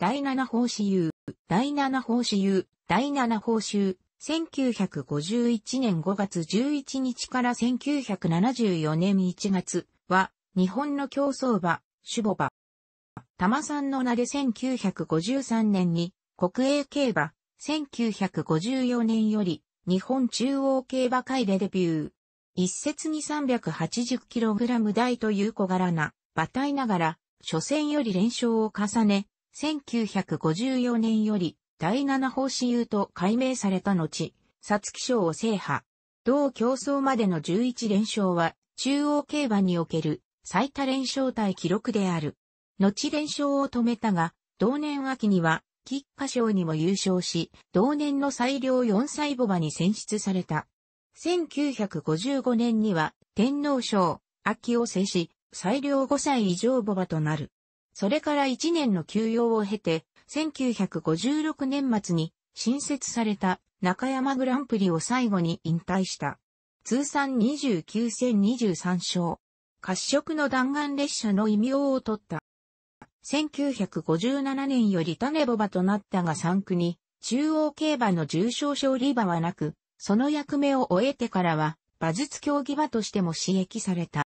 第七報私優、第七報私優、第七報優、1951年5月11日から1974年1月は、日本の競争馬、守護馬。玉さんの名で1953年に、国営競馬、1954年より、日本中央競馬会でデビュー。一説に 380kg 台という小柄な、馬体ながら、初戦より連勝を重ね、1954年より第七法師優と改名された後、札月賞を制覇。同競争までの11連勝は、中央競馬における最多連勝対記録である。後連勝を止めたが、同年秋には、菊花賞にも優勝し、同年の最良4歳母馬に選出された。1955年には、天皇賞、秋を制し、最良5歳以上母馬となる。それから1年の休養を経て、1956年末に新設された中山グランプリを最後に引退した。通算29戦23勝。褐色の弾丸列車の異名を取った。1957年より種ボバとなったが3区に、中央競馬の重賞勝利馬はなく、その役目を終えてからは、馬術競技馬としても刺激された。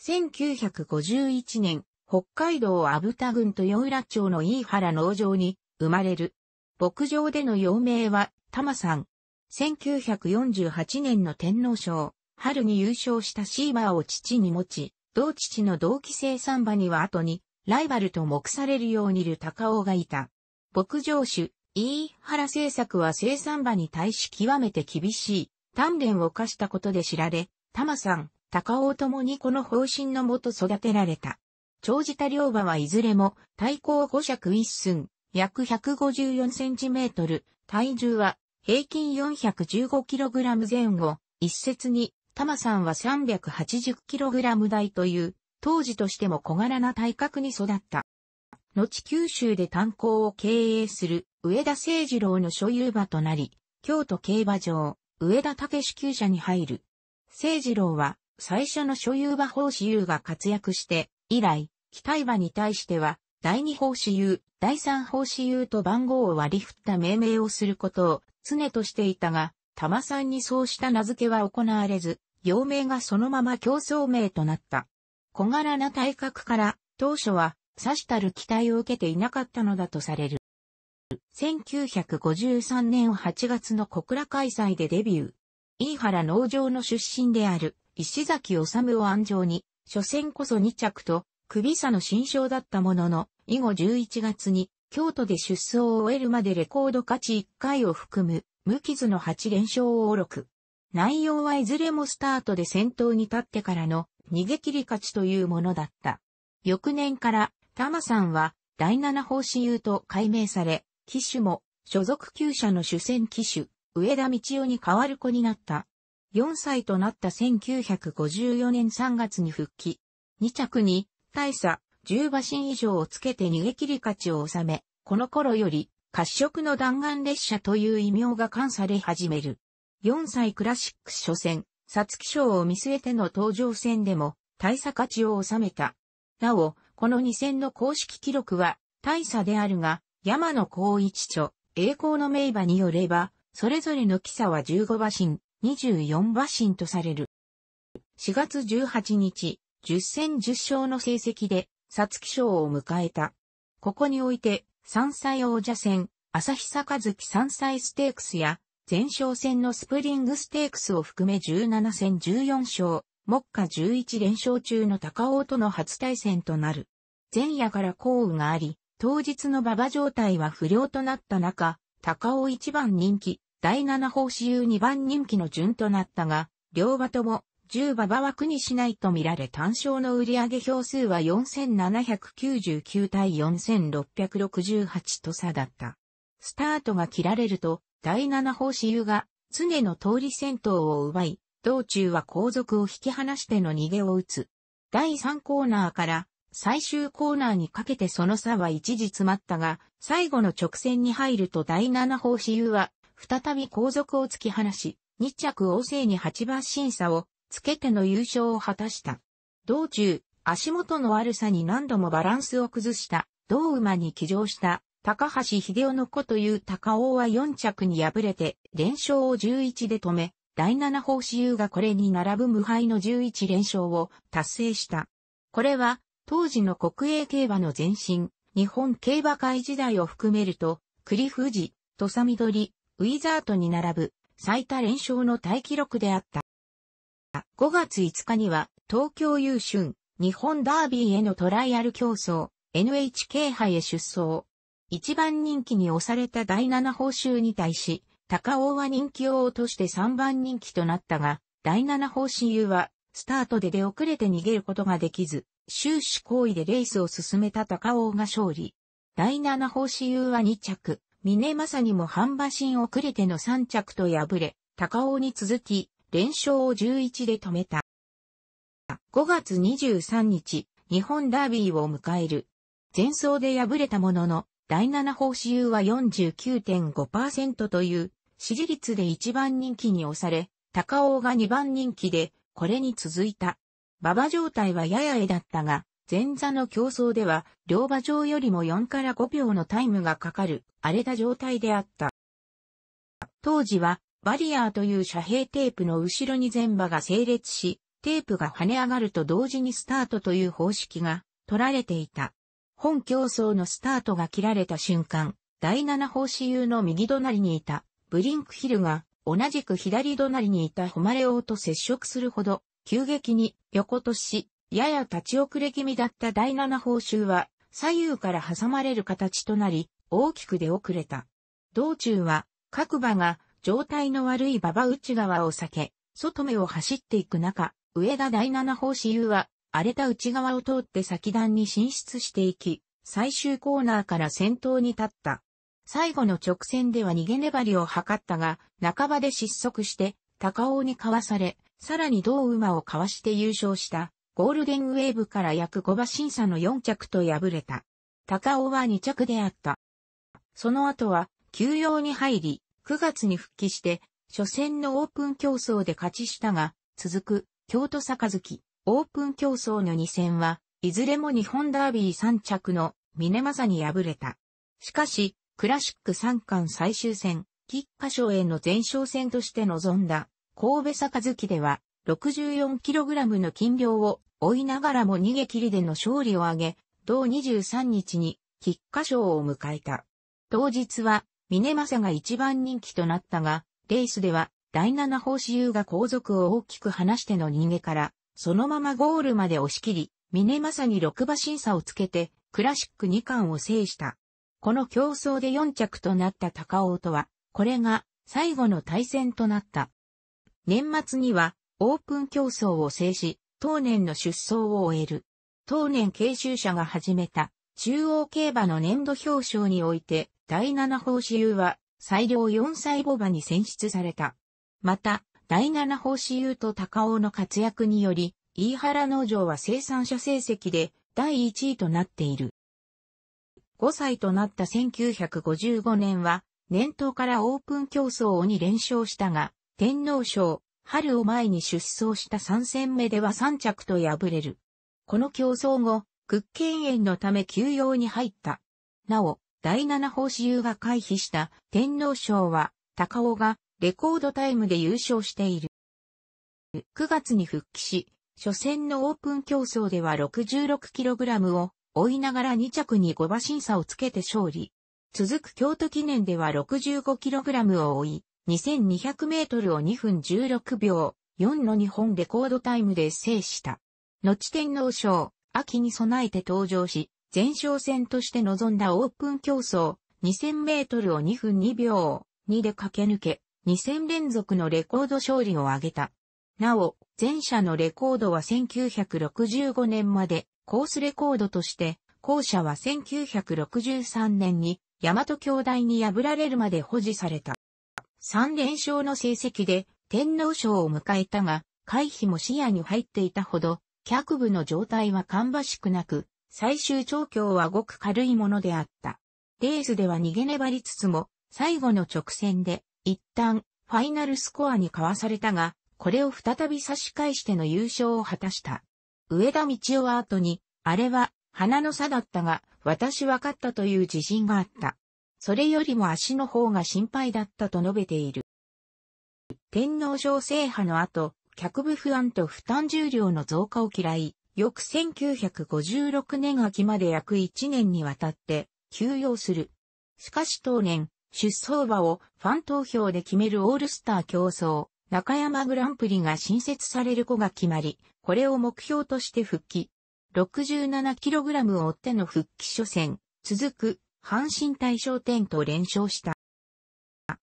1951年、北海道阿武田郡豊浦町の飯原農場に生まれる。牧場での幼名は、玉さん。1948年の天皇賞、春に優勝したシーバーを父に持ち、同父の同期生産場には後に、ライバルと目されるようにいる高尾がいた。牧場主、飯原製作は生産場に対し極めて厳しい、鍛錬を課したことで知られ、玉さん、高尾ともにこの方針のもと育てられた。長じた両馬はいずれも体高5尺1寸、約154センチメートル、体重は平均4 1 5ラム前後、一説に、玉さんは3 8 0ラム台という、当時としても小柄な体格に育った。後九州で炭鉱を経営する上田誠二郎の所有馬となり、京都競馬場、上田武史厩舎に入る。聖二郎は最初の所有馬法師優が活躍して、以来、機体馬に対しては、第二法師優、第三法師優と番号を割り振った命名をすることを常としていたが、玉さんにそうした名付けは行われず、陽明がそのまま競争名となった。小柄な体格から、当初は、刺したる期待を受けていなかったのだとされる。1953年8月の小倉開催でデビュー。飯原農場の出身である石崎治を安城に、初戦こそ2着と首差の新章だったものの、以後11月に、京都で出走を終えるまでレコード勝ち1回を含む、無傷の8連勝をく。内容はいずれもスタートで先頭に立ってからの逃げ切り勝ちというものだった。翌年から、玉さんは、第7方師優と改名され、騎手も、所属旧車の主戦騎手、上田道夫に代わる子になった。4歳となった1954年3月に復帰。2着に、大差、10馬身以上をつけて逃げ切り勝ちを収め、この頃より、褐色の弾丸列車という異名が冠され始める。4歳クラシック初戦、皐月賞を見据えての登場戦でも、大差勝ちを収めた。なお、この2戦の公式記録は、大差であるが、山野光一著、栄光の名馬によれば、それぞれの記差は15馬身、24馬身とされる。4月18日、10戦10勝の成績で、皐月賞を迎えた。ここにおいて、山歳王者戦、朝日坂月山歳ステークスや、前哨戦のスプリングステークスを含め17戦14勝、目下11連勝中の高尾との初対戦となる。前夜から降雨があり、当日の馬場状態は不良となった中、高尾1番人気、第7報酬2番人気の順となったが、両馬とも10馬場は苦にしないと見られ単勝の売上票数は4799対4668と差だった。スタートが切られると、第7法私有が常の通り戦闘を奪い、道中は後続を引き離しての逃げを打つ。第3コーナーから最終コーナーにかけてその差は一時詰まったが、最後の直線に入ると第7法私有は再び後続を突き放し、日着旺盛に8馬審査をつけての優勝を果たした。道中、足元の悪さに何度もバランスを崩した同馬に騎乗した高橋秀夫の子という高尾は4着に敗れて連勝を11で止め、第7師優がこれに並ぶ無敗の11連勝を達成した。これは当時の国営競馬の前身、日本競馬会時代を含めると、栗富士、土佐緑、ウィザートに並ぶ最多連勝の大記録であった。5月5日には東京優春、日本ダービーへのトライアル競争、NHK 杯へ出走。一番人気に押された第7報酬に対し、高尾は人気を落として3番人気となったが、第7報酬は、スタートで出遅れて逃げることができず、終始行為でレースを進めた高尾が勝利。第7報酬は2着、峰正にも半馬身遅れての3着と敗れ、高尾に続き、連勝を11で止めた。5月23日、日本ダービーを迎える。前走で敗れたものの、第7報酬は49.5%という、支持率で1番人気に押され、高尾が2番人気で、これに続いた。馬場状態はやや絵だったが、前座の競争では、両馬場よりも4から5秒のタイムがかかる、荒れた状態であった。当時は、バリアーという遮蔽テープの後ろに前馬が整列し、テープが跳ね上がると同時にスタートという方式が取られていた。本競争のスタートが切られた瞬間、第7法子優の右隣にいたブリンクヒルが同じく左隣にいた誉れ王と接触するほど急激に横とし、やや立ち遅れ気味だった第7報酬は左右から挟まれる形となり大きく出遅れた。道中は各馬が状態の悪い馬場内側を避け、外目を走っていく中、上田第七方私有は、荒れた内側を通って先段に進出していき、最終コーナーから先頭に立った。最後の直線では逃げ粘りを図ったが、半ばで失速して、高尾にかわされ、さらに同馬をかわして優勝した、ゴールデンウェーブから約5馬審査の4着と敗れた。高尾は2着であった。その後は、休養に入り、9月に復帰して、初戦のオープン競争で勝ちしたが、続く、京都杯、オープン競争の2戦は、いずれも日本ダービー3着の、峰ザに敗れた。しかし、クラシック3冠最終戦、菊花賞への前哨戦として臨んだ、神戸杯では、64kg の金量を追いながらも逃げ切りでの勝利を挙げ、同23日に菊花賞を迎えた。当日は峰サが一番人気となったが、レースでは第7報士優が後続を大きく離しての逃げから、そのままゴールまで押し切り、峰サに6馬審査をつけて、クラシック2冠を制した。この競争で4着となった高尾とは、これが最後の対戦となった。年末にはオープン競争を制し、当年の出走を終える。当年継修者が始めた中央競馬の年度表彰において第七法師優は、最良4歳母馬に選出された。また、第七法師優と高尾の活躍により、飯原農場は生産者成績で第一位となっている。5歳となった1955年は、年頭からオープン競争に連勝したが、天皇賞、春を前に出走した3戦目では3着と敗れる。この競争後、屈権園のため休養に入った。なお、第七報酬が回避した天皇賞は、高尾がレコードタイムで優勝している。9月に復帰し、初戦のオープン競争では 66kg を追いながら2着に5馬審査をつけて勝利。続く京都記念では 65kg を追い、2200メートルを2分16秒、4の日本レコードタイムで制した。後天皇賞、秋に備えて登場し、前哨戦として臨んだオープン競争、2000メートルを2分2秒2で駆け抜け、2000連続のレコード勝利を挙げた。なお、前者のレコードは1965年までコースレコードとして、後者は1963年に大和兄弟に破られるまで保持された。3連勝の成績で天皇賞を迎えたが、回避も視野に入っていたほど、脚部の状態は芳しくなく、最終調教はごく軽いものであった。レースでは逃げ粘りつつも、最後の直線で、一旦、ファイナルスコアに交わされたが、これを再び差し返しての優勝を果たした。上田道夫は後に、あれは、花の差だったが、私分かったという自信があった。それよりも足の方が心配だったと述べている。天皇賞制覇の後、脚部不安と負担重量の増加を嫌い、翌1956年秋まで約1年にわたって休養する。しかし当年、出走馬をファン投票で決めるオールスター競争、中山グランプリが新設される子が決まり、これを目標として復帰。67kg を追っての復帰初戦、続く、阪神大賞典と連勝した。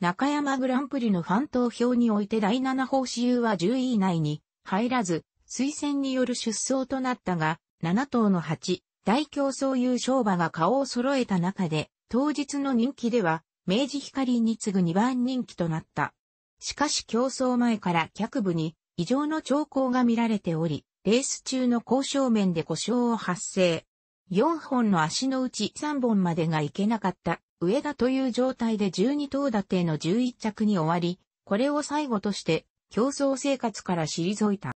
中山グランプリのファン投票において第7報私有は10位以内に入らず、推薦による出走となったが、7頭の8、大競争優勝馬が顔を揃えた中で、当日の人気では、明治光に次ぐ2番人気となった。しかし競争前から脚部に異常の兆候が見られており、レース中の交渉面で故障を発生。4本の足のうち3本までがいけなかった上田という状態で12頭立ての11着に終わり、これを最後として競争生活から退いた。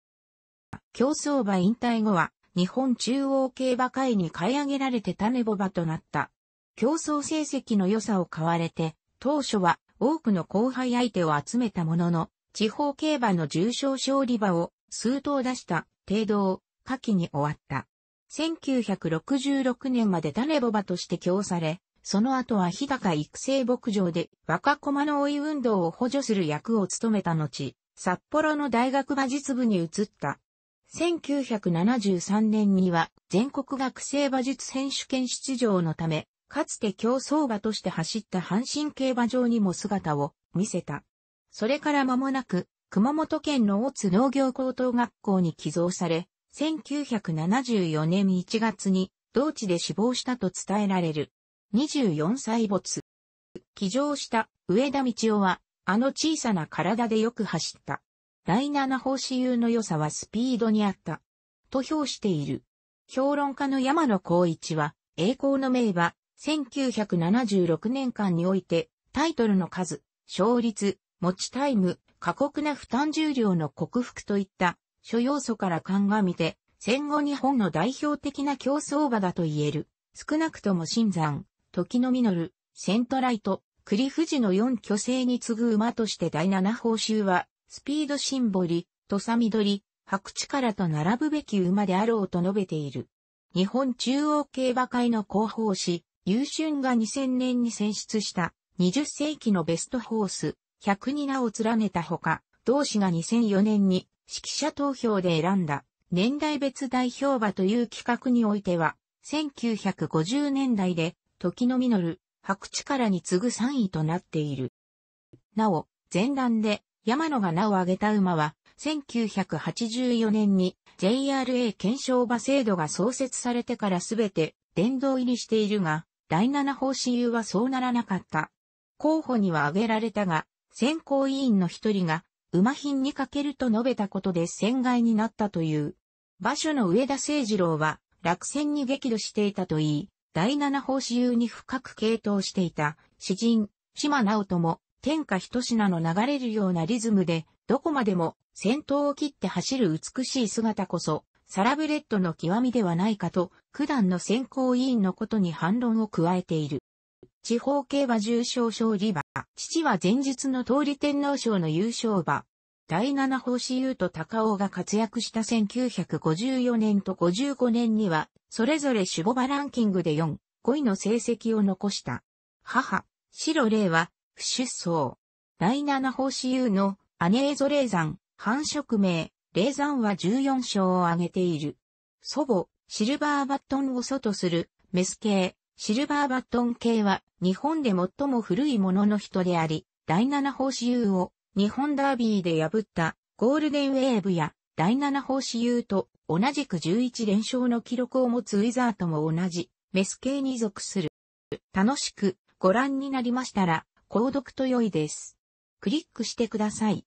競走馬引退後は、日本中央競馬会に買い上げられて種ボ馬となった。競争成績の良さを買われて、当初は多くの後輩相手を集めたものの、地方競馬の重賞勝利馬を数頭出した程度を下記に終わった。1966年まで種ボ馬として競され、その後は日高育成牧場で若駒の追い運動を補助する役を務めた後、札幌の大学馬術部に移った。1973年には全国学生馬術選手権出場のため、かつて競走馬として走った阪神競馬場にも姿を見せた。それから間もなく、熊本県の大津農業高等学校に寄贈され、1974年1月に同地で死亡したと伝えられる。24歳没。騎乗した上田道夫は、あの小さな体でよく走った。第7法私有の良さはスピードにあった。と評している。評論家の山野光一は、栄光の名馬、1976年間において、タイトルの数、勝率、持ちタイム、過酷な負担重量の克服といった、諸要素から鑑みて、戦後日本の代表的な競争馬だと言える。少なくとも新山、時のル、セントライト、栗富士の4巨星に次ぐ馬として第7報酬は、スピードシンボリ、土佐緑、白地からと並ぶべき馬であろうと述べている。日本中央競馬会の広報誌、優春が2000年に選出した20世紀のベストホース、100に名を連ねたほか、同氏が2004年に指揮者投票で選んだ年代別代表馬という企画においては、1950年代で時ののる白地からに次ぐ3位となっている。なお、前段で山野が名を挙げた馬は、1984年に JRA 検証馬制度が創設されてからすべて殿堂入りしているが、第7方針優はそうならなかった。候補には挙げられたが、選考委員の一人が、馬品にかけると述べたことで戦外になったという。場所の上田誠二郎は、落選に激怒していたといい、第七針優に深く傾倒していた、詩人、島直人も、天下一品の流れるようなリズムで、どこまでも先頭を切って走る美しい姿こそ、サラブレッドの極みではないかと、九段の選考委員のことに反論を加えている。地方競馬重賞勝利馬、父は前日の通り天皇賞の優勝馬。第七法師優と高尾が活躍した1954年と55年には、それぞれ守護馬ランキングで4、5位の成績を残した。母、白麗は、不出走。第七方子優のアネーゾレザン、繁殖名、レザンは14勝を挙げている。祖母、シルバーバットンを祖とする、メス系、シルバーバットン系は日本で最も古いものの人であり、第七方子優を日本ダービーで破ったゴールデンウェーブや第七方子優と同じく11連勝の記録を持つウィザートも同じメス系に属する。楽しくご覧になりましたら購読と良いです。クリックしてください。